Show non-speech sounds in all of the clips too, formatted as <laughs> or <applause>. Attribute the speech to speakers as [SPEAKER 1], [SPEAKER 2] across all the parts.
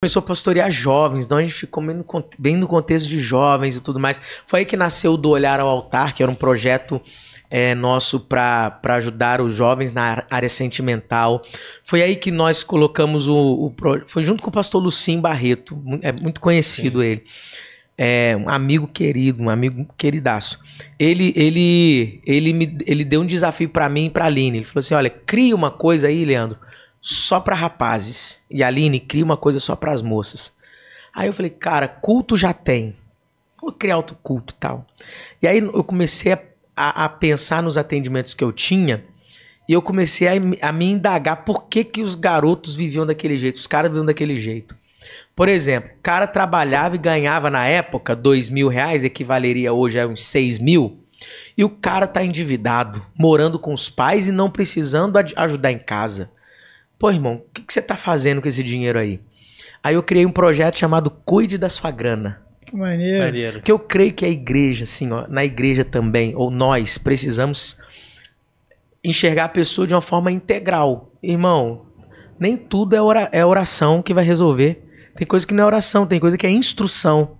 [SPEAKER 1] começou a pastorear jovens, então a gente ficou bem no contexto de jovens e tudo mais. Foi aí que nasceu do Olhar ao Altar, que era um projeto é, nosso para ajudar os jovens na área sentimental. Foi aí que nós colocamos o, o foi junto com o pastor Lucim Barreto, é muito conhecido Sim. ele. É, um amigo querido, um amigo queridaço. Ele ele ele me ele deu um desafio para mim e para Aline. Ele falou assim: "Olha, cria uma coisa aí, Leandro, só para rapazes. E a Aline, cria uma coisa só para as moças. Aí eu falei, cara, culto já tem. Vou criar outro culto e tal. E aí eu comecei a, a, a, pensar nos atendimentos que eu tinha. E eu comecei a, a me indagar por que, que os garotos viviam daquele jeito, os caras viviam daquele jeito. Por exemplo, o cara trabalhava e ganhava na época dois mil reais, equivaleria hoje a uns seis mil. E o cara tá endividado, morando com os pais e não precisando ajudar em casa. Pô, irmão, o que, que você tá fazendo com esse dinheiro aí? Aí eu criei um projeto chamado Cuide da Sua Grana. Que maneiro. maneiro. Que eu creio que a igreja, assim, ó, na igreja também, ou nós, precisamos enxergar a pessoa de uma forma integral. Irmão, nem tudo é, ora é oração que vai resolver. Tem coisa que não é oração, tem coisa que é instrução.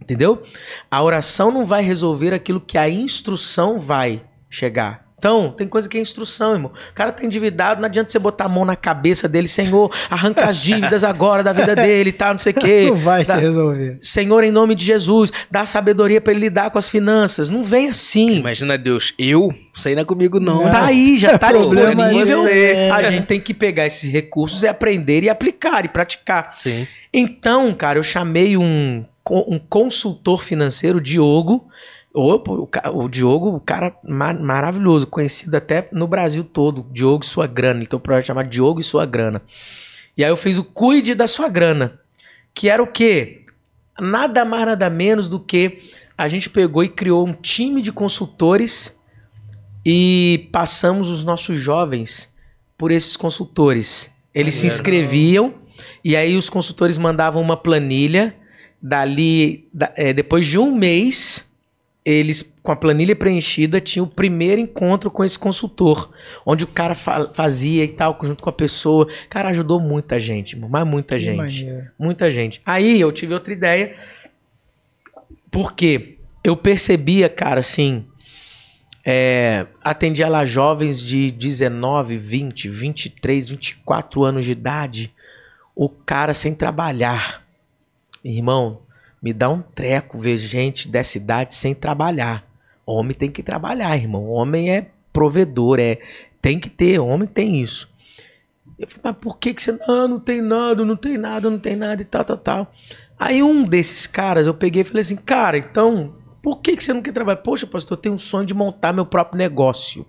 [SPEAKER 1] Entendeu? A oração não vai resolver aquilo que a instrução vai chegar. Então, tem coisa que é instrução, irmão. O cara tá endividado, não adianta você botar a mão na cabeça dele, Senhor, arranca as dívidas agora da vida dele, tá, não sei o quê. <laughs> Não vai se resolver. Senhor, em nome de Jesus, dá sabedoria para ele lidar com as finanças. Não vem assim. Imagina Deus, eu? Isso aí não é comigo não. Nossa. Tá aí, já é tá disponível. É a gente tem que pegar esses recursos e aprender e aplicar e praticar. Sim. Então, cara, eu chamei um, um consultor financeiro, Diogo, o, o Diogo, o cara mar, maravilhoso, conhecido até no Brasil todo, Diogo e Sua Grana. Ele tem um projeto chamado Diogo e Sua Grana. E aí eu fiz o Cuide da Sua Grana, que era o quê? Nada mais, nada menos do que a gente pegou e criou um time de consultores e passamos os nossos jovens por esses consultores. Eles se inscreviam e aí os consultores mandavam uma planilha. Dali, da, é, depois de um mês, eles, com a planilha preenchida, tinham o primeiro encontro com esse consultor, onde o cara fa fazia e tal, junto com a pessoa. Cara, ajudou muita gente, mas muita gente. Imagina. Muita gente. Aí eu tive outra ideia, porque eu percebia, cara, assim, é, atendia lá jovens de 19, 20, 23, 24 anos de idade, o cara sem trabalhar. Irmão, me dá um treco ver gente dessa idade sem trabalhar. Homem tem que trabalhar, irmão. Homem é provedor, é tem que ter, homem tem isso. Eu falei, mas por que, que você. Ah, não tem nada, não tem nada, não tem nada e tal, tal, tal. Aí um desses caras, eu peguei e falei assim, cara, então, por que, que você não quer trabalhar? Poxa, pastor, eu tenho um sonho de montar meu próprio negócio.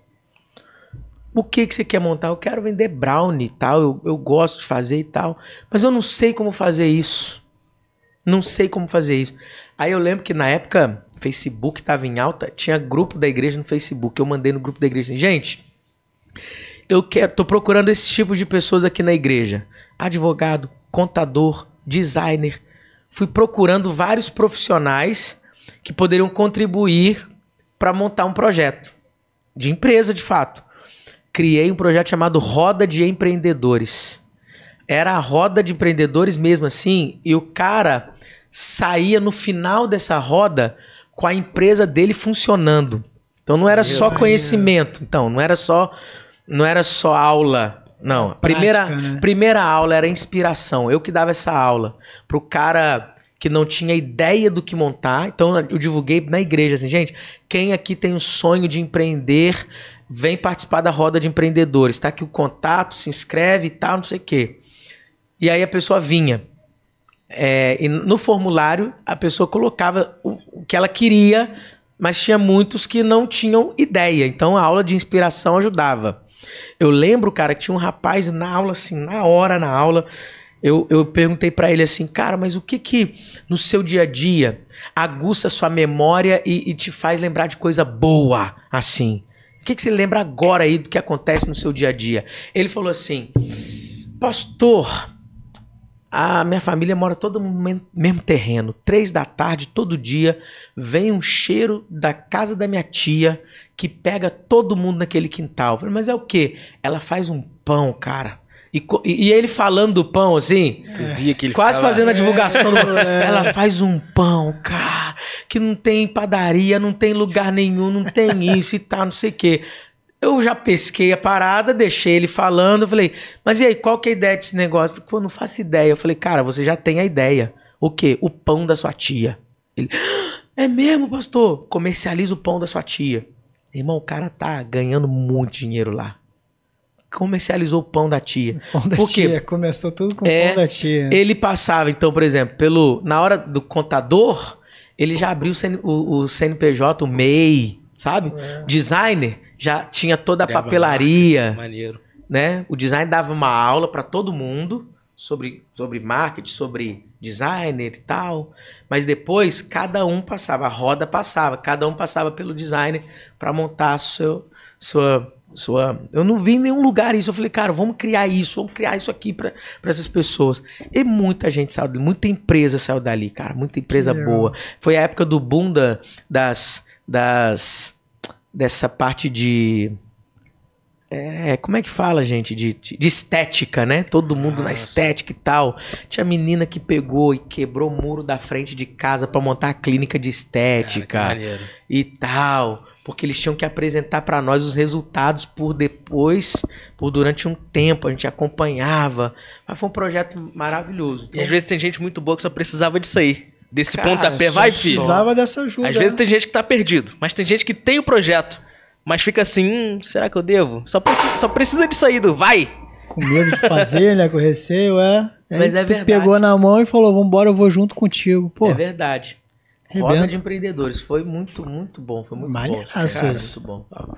[SPEAKER 1] O que, que você quer montar? Eu quero vender brownie e tal, eu, eu gosto de fazer e tal, mas eu não sei como fazer isso. Não sei como fazer isso. Aí eu lembro que na época, Facebook estava em alta, tinha grupo da igreja no Facebook. Eu mandei no grupo da igreja assim, gente, eu quero, tô procurando esse tipo de pessoas aqui na igreja. Advogado, contador, designer. Fui procurando vários profissionais que poderiam contribuir para montar um projeto de empresa, de fato. Criei um projeto chamado Roda de Empreendedores. Era a roda de empreendedores mesmo assim, e o cara saía no final dessa roda com a empresa dele funcionando. Então não era Meu só conhecimento, então não era só não era só aula, não. primeira né? primeira aula era inspiração. Eu que dava essa aula pro cara que não tinha ideia do que montar. Então eu divulguei na igreja assim, gente, quem aqui tem o um sonho de empreender, vem participar da roda de empreendedores. Tá aqui o contato, se inscreve e tal, não sei o quê. E aí a pessoa vinha. É, e no formulário, a pessoa colocava o, o que ela queria, mas tinha muitos que não tinham ideia. Então a aula de inspiração ajudava. Eu lembro, cara, que tinha um rapaz na aula, assim, na hora na aula, eu, eu perguntei para ele assim, cara, mas o que que no seu dia a dia aguça a sua memória e, e, te faz lembrar de coisa boa, assim? O que que você lembra agora aí do que acontece no seu dia a dia? Ele falou assim, pastor, a minha família mora todo no mesmo terreno. Três da tarde, todo dia, vem um cheiro da casa da minha tia que pega todo mundo naquele quintal. Falei, mas é o quê? Ela faz um pão, cara. E, e ele falando do pão, assim, é. quase fala, fazendo a é, divulgação. Do... Né? Ela faz um pão, cara, que não tem padaria, não tem lugar nenhum, não tem isso e tal, tá, não sei o quê. Eu já pesquei a parada, deixei ele falando, falei, mas e aí, qual que é a ideia desse negócio? Falei, pô, não faço ideia. Eu falei, cara, você já tem a ideia. O quê? O pão da sua tia. Ele, é mesmo, pastor? Comercializa o pão da sua tia. Irmão, o cara tá ganhando muito dinheiro lá comercializou o pão da tia. Pão da Porque tia, começou tudo com é, o pão da tia. Ele passava, então, por exemplo, pelo na hora do contador, ele já abriu o, CN, o, o CNPJ, o MEI, sabe? É. Designer já tinha toda a Criava papelaria, maneiro. né? O design dava uma aula para todo mundo sobre sobre marketing, sobre designer e tal, mas depois cada um passava, a roda passava, cada um passava pelo designer para montar seu sua sua, eu não vi em nenhum lugar isso. Eu falei, cara, vamos criar isso, vamos criar isso aqui para essas pessoas. E muita gente saiu, muita empresa saiu dali, cara, muita empresa é. boa. Foi a época do boom da, das das dessa parte de é, como é que fala, gente? De, de, de estética, né? Todo mundo Nossa. na estética e tal. Tinha menina que pegou e quebrou o muro da frente de casa para montar a clínica de estética Cara, e tal. Porque eles tinham que apresentar para nós os resultados por depois, por durante um tempo. A gente acompanhava. Mas foi um projeto maravilhoso. E às vezes tem gente muito boa que só precisava disso aí desse Cara, pontapé. Vai, filho. Precisava dessa ajuda. Às vezes né? tem gente que tá perdido, mas tem gente que tem o projeto, mas fica assim: hum, será que eu devo? Só, preci só precisa disso aí, do vai. Com medo de fazer, né? Com receio, é. <laughs> Mas é verdade. Pegou na mão e falou: vambora, eu vou junto contigo. Pô. É verdade. Roda de empreendedores. Foi muito, muito bom. Foi muito Malhaço bom. É, cara, isso. Muito bom.